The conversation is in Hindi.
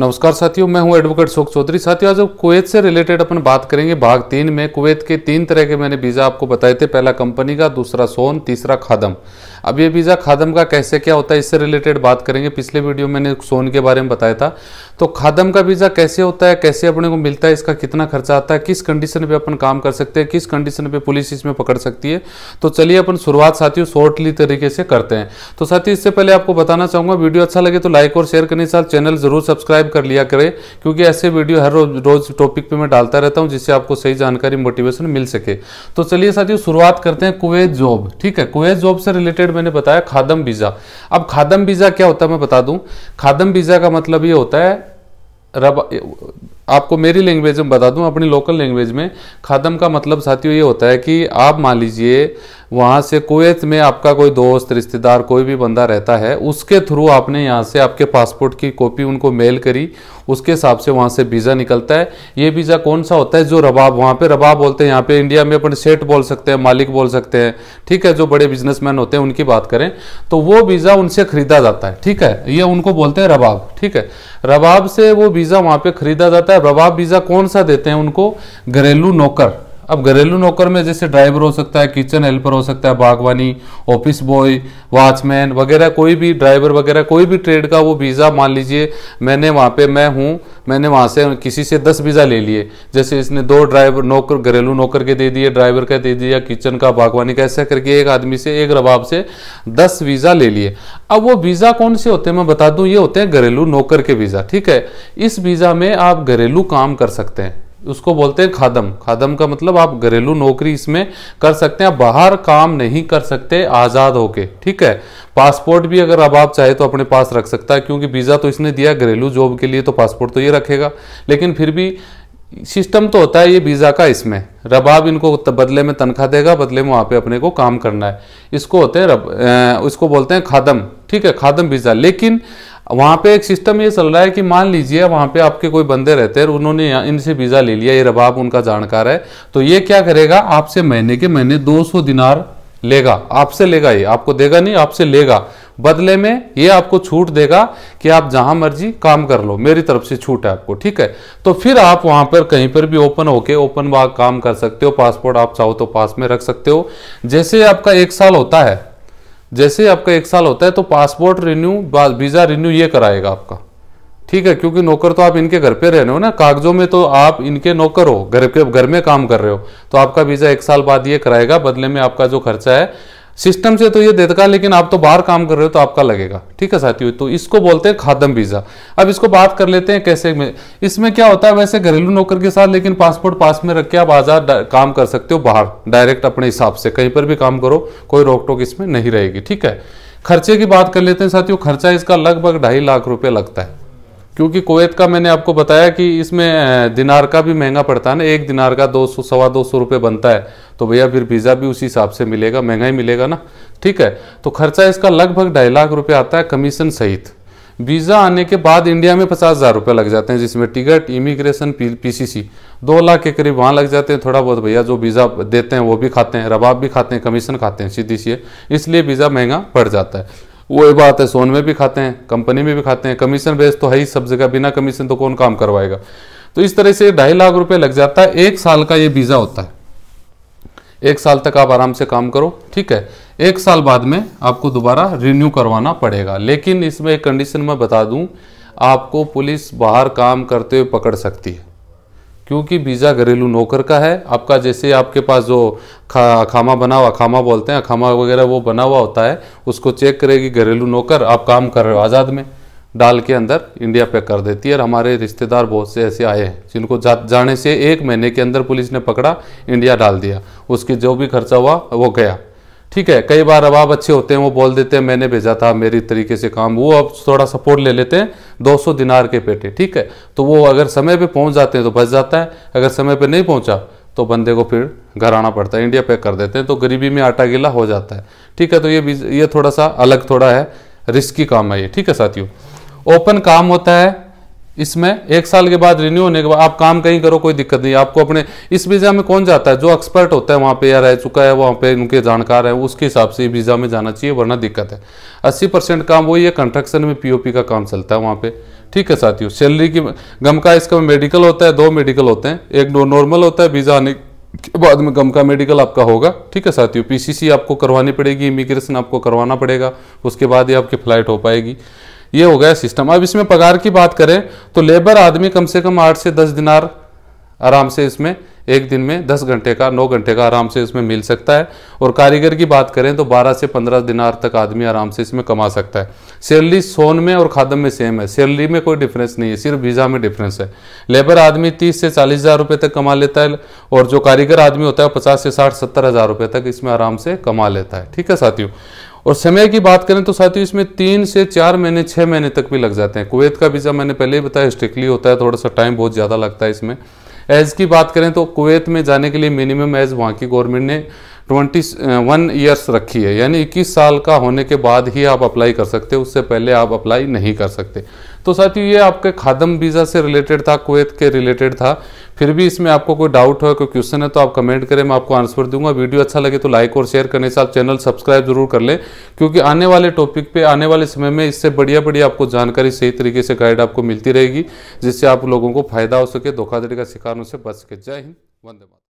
नमस्कार साथियों मैं हूं एडवोकेट शोक चौधरी साथियों आज कुवैत से रिलेटेड अपन बात करेंगे भाग तीन में कुवैत के तीन तरह के मैंने वीज़ा आपको बताए थे पहला कंपनी का दूसरा सोन तीसरा खादम अब ये वीज़ा खादम का कैसे क्या होता है इससे रिलेटेड बात करेंगे पिछले वीडियो मैंने सोन के बारे में बताया था तो खादम का वीज़ा कैसे होता है कैसे अपने को मिलता है इसका कितना खर्चा आता है किस कंडीशन पर अपन काम कर सकते हैं किस कंडीशन पर पुलिस इसमें पकड़ सकती है तो चलिए अपन शुरुआत साथियों शॉर्टली तरीके से करते हैं तो साथियों इससे पहले आपको बताना चाहूँगा वीडियो अच्छा लगे तो लाइक और शेयर करने के साथ चैनल जरूर सब्सक्राइब कर लिया करें क्योंकि ऐसे वीडियो हर रोज रोज टॉपिक पर मैं डालता रहता हूँ जिससे आपको सही जानकारी मोटिवेशन मिल सके तो चलिए साथियों शुरुआत करते हैं कुवैत जॉब ठीक है कुवैत जॉब से रिलेटेड रिलेटेड मैंने बताया खादम बीज़ा अब खादम बीज़ा क्या होता है मैं बता दूं खादम बीज़ा का मतलब ये होता है रब आपको मेरी लैंग्वेज में बता दूं अपनी लोकल लैंग्वेज में खादम का मतलब साथियों ये होता है कि आप मान लीजिए वहाँ से कुवैत में आपका कोई दोस्त रिश्तेदार कोई भी बंदा रहता है उसके थ्रू आपने यहाँ से आपके पासपोर्ट की कॉपी उनको मेल करी उसके हिसाब से वहाँ से वीज़ा निकलता है ये वीज़ा कौन सा होता है जो रबाब वहाँ पर रबाब बोलते हैं यहाँ पर इंडिया में अपन सेठ बोल सकते हैं मालिक बोल सकते हैं ठीक है जो बड़े बिजनेस होते हैं उनकी बात करें तो वो वीज़ा उनसे खरीदा जाता है ठीक है ये उनको बोलते हैं रबाब ठीक है रबाब से वो वीज़ा वहां पे खरीदा जाता है रवाब वीज़ा कौन सा देते हैं उनको घरेलू नौकर अब घरेलू नौकर में जैसे ड्राइवर हो सकता है किचन हेल्पर हो सकता है बागवानी ऑफिस बॉय वॉचमैन वगैरह कोई भी ड्राइवर वगैरह कोई भी ट्रेड का वो वीज़ा मान लीजिए मैंने वहाँ पे मैं हूँ मैंने वहाँ से किसी से दस वीज़ा ले लिए जैसे इसने दो ड्राइवर नौकर घरेलू नौकर के दे दिए ड्राइवर का दे दिया किचन का बागवानी का ऐसा करके एक आदमी से एक रबाब से दस वीज़ा ले लिए अब वो वीज़ा कौन से होते हैं मैं बता दूँ ये होते हैं घरेलू नौकर के वीज़ा ठीक है इस वीज़ा में आप घरेलू काम कर सकते हैं उसको बोलते हैं खादम खादम का मतलब आप घरेलू नौकरी इसमें कर सकते हैं आप बाहर काम नहीं कर सकते आज़ाद होके ठीक है पासपोर्ट भी अगर अब आप चाहे तो अपने पास रख सकता है क्योंकि वीज़ा तो इसने दिया घरेलू जॉब के लिए तो पासपोर्ट तो ये रखेगा लेकिन फिर भी सिस्टम तो होता है ये वीज़ा का इसमें रबाब इनको बदले में तनख्वाह देगा बदले में वहाँ पे अपने को काम करना है इसको होते हैं रब इसको बोलते हैं खादम ठीक है खादम वीज़ा लेकिन वहाँ पे एक सिस्टम ये चल रहा है कि मान लीजिए वहाँ पे आपके कोई बंदे रहते हैं उन्होंने इनसे वीज़ा ले लिया ये रबाब उनका जानकार है तो ये क्या करेगा आपसे महीने के महीने 200 दिनार लेगा आपसे लेगा ये आपको देगा नहीं आपसे लेगा बदले में ये आपको छूट देगा कि आप जहां मर्जी काम कर लो मेरी तरफ से छूट है आपको ठीक है तो फिर आप वहां पर कहीं पर भी ओपन होके ओपन वाक काम कर सकते हो पासपोर्ट आप चाहो तो पास में रख सकते हो जैसे आपका एक साल होता है जैसे आपका एक साल होता है तो पासपोर्ट रिन्यू वीज़ा रिन्यू ये कराएगा आपका ठीक है क्योंकि नौकर तो आप इनके घर पे रह रहे हो ना कागजों में तो आप इनके नौकर हो घर के घर में काम कर रहे हो तो आपका वीज़ा एक साल बाद ये कराएगा बदले में आपका जो खर्चा है सिस्टम से तो ये देगा लेकिन आप तो बाहर काम कर रहे हो तो आपका लगेगा ठीक है साथियों तो इसको बोलते हैं खादम वीज़ा अब इसको बात कर लेते हैं कैसे में इसमें क्या होता है वैसे घरेलू नौकर के साथ लेकिन पासपोर्ट पास में रख के आप आज़ाद काम कर सकते हो बाहर डायरेक्ट अपने हिसाब से कहीं पर भी काम करो कोई रोक टोक इसमें नहीं रहेगी ठीक है खर्चे की बात कर लेते हैं साथियों खर्चा इसका लगभग ढाई लाख रुपये लगता है क्योंकि कुवैत का मैंने आपको बताया कि इसमें दिनार का भी महंगा पड़ता है ना एक दिनार का दो सौ सवा दो सौ रुपये बनता है तो भैया फिर वीज़ा भी उसी हिसाब से मिलेगा महंगा ही मिलेगा ना ठीक है तो खर्चा इसका लगभग ढाई लाख रुपये आता है कमीशन सहित वीज़ा आने के बाद इंडिया में पचास हज़ार रुपये लग जाते हैं जिसमें ticket immigration P C C दो लाख के करीब वहाँ लग जाते हैं थोड़ा बहुत भैया जो वीज़ा देते हैं वो भी खाते हैं रबाब भी खाते हैं कमीशन खाते हैं सीधी सी इसलिए वीज़ा महंगा पड़ जाता है वो ये बात है सोन में भी खाते हैं कंपनी में भी खाते हैं कमीशन बेस तो है ही सब जगह बिना कमीशन तो कौन काम करवाएगा तो इस तरह से ढाई लाख रुपए लग जाता है एक साल का ये वीज़ा होता है एक साल तक आप आराम से काम करो ठीक है एक साल बाद में आपको दोबारा रिन्यू करवाना पड़ेगा लेकिन इसमें एक कंडीशन में बता दूं आपको पुलिस बाहर काम करते हुए पकड़ सकती है क्योंकि वीज़ा घरेलू नौकर का है आपका जैसे आपके पास जो खा खामा बना हुआ खामा बोलते हैं खामा वगैरह वो बना हुआ होता है उसको चेक करेगी घरेलू नौकर आप काम कर रहे हो आज़ाद में डाल के अंदर इंडिया पे कर देती है और हमारे रिश्तेदार बहुत से ऐसे आए हैं जिनको जा, जाने से एक महीने के अंदर पुलिस ने पकड़ा इंडिया डाल दिया उसकी जो भी खर्चा हुआ वो गया ठीक है कई बार आप अच्छे होते हैं वो बोल देते हैं मैंने भेजा था मेरी तरीके से काम वो अब थोड़ा सपोर्ट ले लेते हैं 200 दिनार के पेटे ठीक है तो वो अगर समय पे पहुंच जाते हैं तो बच जाता है अगर समय पे नहीं पहुंचा तो बंदे को फिर घर आना पड़ता है इंडिया पैक कर देते हैं तो गरीबी में आटा गीला हो जाता है ठीक है तो ये ये थोड़ा सा अलग थोड़ा है रिस्की काम है ये ठीक है साथियों ओपन काम होता है इसमें एक साल के बाद रिन्यू होने के बाद आप काम कहीं करो कोई दिक्कत नहीं आपको अपने इस वीज़ा में कौन जाता है जो एक्सपर्ट होता है वहाँ पे या रह चुका है वहाँ पे उनके जानकार हैं उसके हिसाब से वीज़ा में जाना चाहिए वरना दिक्कत है अस्सी परसेंट काम वही है कंस्ट्रक्शन में पीओपी का काम चलता है वहाँ पे ठीक है साथियों सैलरी की गम का इसका मेडिकल होता है दो मेडिकल होते हैं एक नॉर्मल होता है वीज़ा आने के बाद में गम का मेडिकल आपका होगा ठीक है साथियों पी आपको करवानी पड़ेगी इमिग्रेशन आपको करवाना पड़ेगा उसके बाद ही आपकी फ्लाइट हो पाएगी ये हो गया सिस्टम अब इसमें पगार की बात करें तो लेबर आदमी कम से कम आठ से दस दिनार आराम से इसमें एक दिन में दस घंटे का नौ घंटे का आराम से इसमें मिल सकता है और कारीगर की बात करें तो बारह से पंद्रह दिनार तक आदमी आराम से इसमें कमा सकता है सैलरी सोन में और खादम में सेम है सैलरी में कोई डिफरेंस नहीं है सिर्फ वीज़ा में डिफरेंस है लेबर आदमी तीस से चालीस हज़ार रुपये तक कमा लेता है और जो कारीगर आदमी होता है पचास से साठ सत्तर हज़ार रुपये तक इसमें आराम से कमा लेता है ठीक है साथियों और समय की बात करें तो साथियों इसमें तीन से चार महीने छः महीने तक भी लग जाते हैं कुवैत का वीज़ा मैंने पहले ही बताया स्ट्रिक्टली होता है थोड़ा सा टाइम बहुत ज़्यादा लगता है इसमें एज की बात करें तो कुवैत में जाने के लिए मिनिमम एज वहाँ की गवर्नमेंट ने ट्वेंटी वन ईयर्स रखी है यानी इक्कीस साल का होने के बाद ही आप अप्लाई कर सकते हैं उससे पहले आप अप्लाई नहीं कर सकते तो साथियों ये आपके खादम वीज़ा से रिलेटेड था कुवैत के रिलेटेड था फिर भी इसमें आपको कोई डाउट हो कोई क्वेश्चन है तो आप कमेंट करें मैं आपको आंसर दूंगा वीडियो अच्छा लगे तो लाइक और शेयर करने से आप चैनल सब्सक्राइब जरूर कर लें क्योंकि आने वाले टॉपिक पे आने वाले समय में इससे बढ़िया बढ़िया आपको जानकारी सही तरीके से गाइड आपको मिलती रहेगी जिससे आप लोगों को फायदा हो सके धोखाधड़ी का शिकार उनसे बच सके जय हिंद वंदे